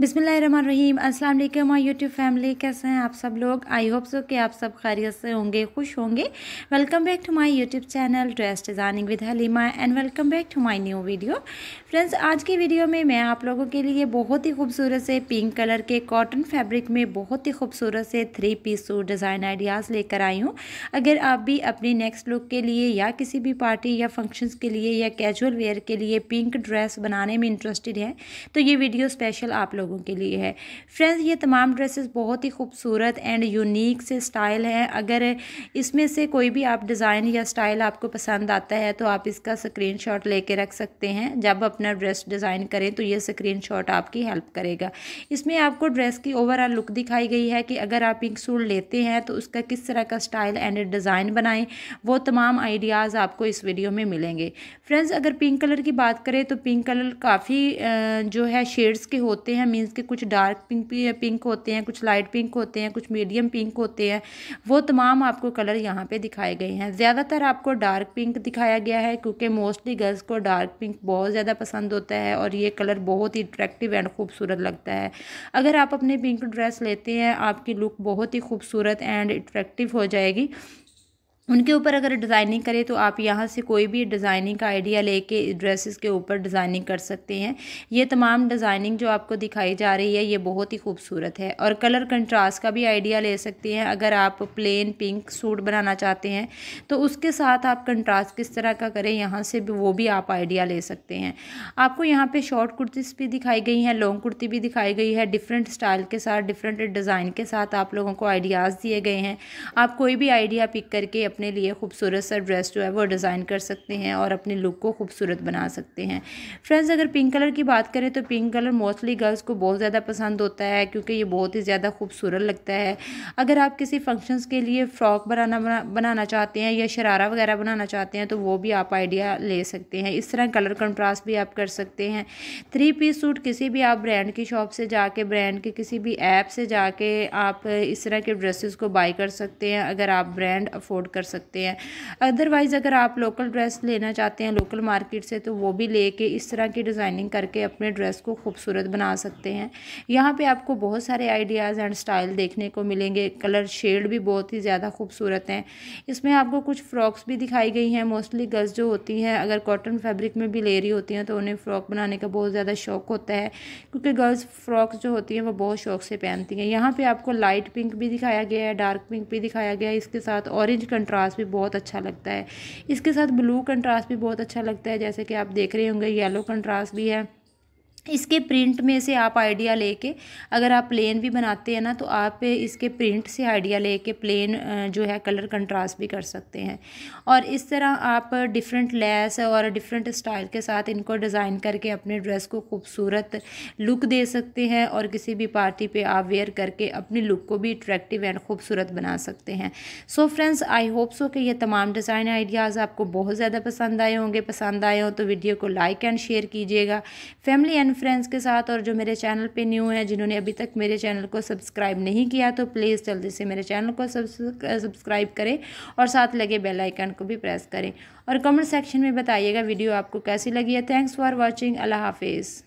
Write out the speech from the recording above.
बिसमीम अस्सलाम वालेकुम और यूट्यूब फैमिली कैसे हैं आप सब लोग आई होप सो कि आप सब खैरियत से होंगे खुश होंगे welcome back to my YouTube channel dress designing with Halima and welcome back to my new video friends आज की वीडियो में मैं आप लोगों के लिए बहुत ही खूबसूरत से पिंक कलर के कॉटन फैब्रिक में बहुत ही खूबसूरत से three piece suit design ideas लेकर आई हूँ अगर आप भी अपनी नेक्स्ट लुक के लिए या किसी भी पार्टी या फंक्शन के लिए या कैजुअल वेयर के लिए पिंक ड्रेस बनाने में इंटरेस्टेड है तो ये वीडियो स्पेशल आप लोग लोगों के लिए है फ्रेंड्स ये तमाम ड्रेसेस बहुत ही खूबसूरत एंड यूनिक से स्टाइल हैं अगर इसमें से कोई भी आप डिज़ाइन या स्टाइल आपको पसंद आता है तो आप इसका स्क्रीन शॉट लेके रख सकते हैं जब अपना ड्रेस डिज़ाइन करें तो ये स्क्रीन शॉट आपकी हेल्प करेगा इसमें आपको ड्रेस की ओवरऑल लुक दिखाई गई है कि अगर आप पिंक सूट लेते हैं तो उसका किस तरह का स्टाइल एंड डिज़ाइन बनाएं वो तमाम आइडियाज़ आपको इस वीडियो में मिलेंगे फ्रेंड्स अगर पिंक कलर की बात करें तो पिंक कलर काफ़ी जो है शेड्स के होते हैं मीन्स के कुछ डार्क पिंक पिंक होते हैं कुछ लाइट पिंक होते हैं कुछ मीडियम पिंक होते हैं वो तमाम आपको कलर यहाँ पे दिखाए गए हैं ज़्यादातर आपको डार्क पिंक दिखाया गया है क्योंकि मोस्टली गर्ल्स को डार्क पिंक बहुत ज़्यादा पसंद होता है और ये कलर बहुत ही अट्रैक्टिव एंड खूबसूरत लगता है अगर आप अपने पिंक ड्रेस लेते हैं आपकी लुक बहुत ही खूबसूरत एंड अट्रैक्टिव हो जाएगी उनके ऊपर अगर डिज़ाइनिंग करें तो आप यहाँ से कोई भी डिज़ाइनिंग का आइडिया लेके ड्रेसेस के ऊपर डिज़ाइनिंग कर सकते हैं ये तमाम डिज़ाइनिंग जो आपको दिखाई जा रही है ये बहुत ही खूबसूरत है और कलर कंट्रास्ट का भी आइडिया ले सकते हैं अगर आप प्लेन पिंक सूट बनाना चाहते हैं तो उसके साथ आप कंट्रास्ट किस तरह का करें यहाँ से भी वो भी आप आइडिया ले सकते हैं आपको यहाँ पर शॉर्ट कुर्तीस भी दिखाई गई हैं लॉन्ग कुर्ती भी दिखाई गई है डिफरेंट स्टाइल के साथ डिफरेंट डिज़ाइन के साथ आप लोगों को आइडियाज़ दिए गए हैं आप कोई भी आइडिया पिक करके अपने लिए खूबसूरत सा ड्रेस जो है वो डिज़ाइन कर सकते हैं और अपने लुक को खूबसूरत बना सकते हैं फ्रेंड्स अगर पिंक कलर की बात करें तो पिंक कलर मोस्टली गर्ल्स को बहुत ज़्यादा पसंद होता है क्योंकि ये बहुत ही ज़्यादा खूबसूरत लगता है अगर आप किसी फंक्शंस के लिए फ़्रॉक बनाना बनाना चाहते हैं या शरारा वगैरह बनाना चाहते हैं तो वो भी आप आइडिया ले सकते हैं इस तरह कलर कंट्रास्ट भी आप कर सकते हैं थ्री पीस सूट किसी भी आप ब्रांड की शॉप से जाके ब्रांड के किसी भी ऐप से जाके आप इस तरह के ड्रेसेस को बाई कर सकते हैं अगर आप ब्रांड अफोर्ड कर कर सकते हैं अदरवाइज़ अगर आप लोकल ड्रेस लेना चाहते हैं लोकल मार्केट से तो वो भी लेके इस तरह की डिज़ाइनिंग करके अपने ड्रेस को खूबसूरत बना सकते हैं यहाँ पे आपको बहुत सारे आइडियाज़ एंड स्टाइल देखने को मिलेंगे कलर शेड भी बहुत ही ज़्यादा खूबसूरत हैं इसमें आपको कुछ फ़्रॉक्स भी दिखाई गई हैं मोस्टली गर्ल्स जो होती हैं अगर कॉटन फैब्रिक में भी ले रही होती हैं तो उन्हें फ़्रॉक बनाने का बहुत ज़्यादा शौक होता है क्योंकि गर्ल्स फ़्रॉक्स जो होती हैं वो बहुत शौक से पहनती हैं यहाँ पर आपको लाइट पिंक भी दिखाया गया है डार्क पिंक भी दिखाया गया है इसके साथ ऑरेंज कंट्रा कंट्रास्ट भी बहुत अच्छा लगता है इसके साथ ब्लू कंट्रास्ट भी बहुत अच्छा लगता है जैसे कि आप देख रहे होंगे येलो कंट्रास्ट भी है इसके प्रिंट में से आप आइडिया लेके अगर आप प्लेन भी बनाते हैं ना तो आप इसके प्रिंट से आइडिया लेके प्लेन जो है कलर कंट्रास्ट भी कर सकते हैं और इस तरह आप डिफरेंट लेस और डिफरेंट स्टाइल के साथ इनको डिज़ाइन करके अपने ड्रेस को खूबसूरत लुक दे सकते हैं और किसी भी पार्टी पे आप वेयर करके अपनी लुक को भी अट्रैक्टिव एंड खूबसूरत बना सकते हैं so friends I hope so कि ये तमाम डिज़ाइन आइडियाज़ आपको बहुत ज़्यादा पसंद आए होंगे पसंद आए हों तो वीडियो को लाइक एंड शेयर कीजिएगा फैमिली एंड एंड फ्रेंड्स के साथ और जो मेरे चैनल पे न्यू है जिन्होंने अभी तक मेरे चैनल को सब्सक्राइब नहीं किया तो प्लीज़ जल्दी से मेरे चैनल को सब्सक्राइब करें और साथ लगे बेल आइकन को भी प्रेस करें और कमेंट सेक्शन में बताइएगा वीडियो आपको कैसी लगी है थैंक्स फॉर वॉचिंग अल्लाह हाफिज़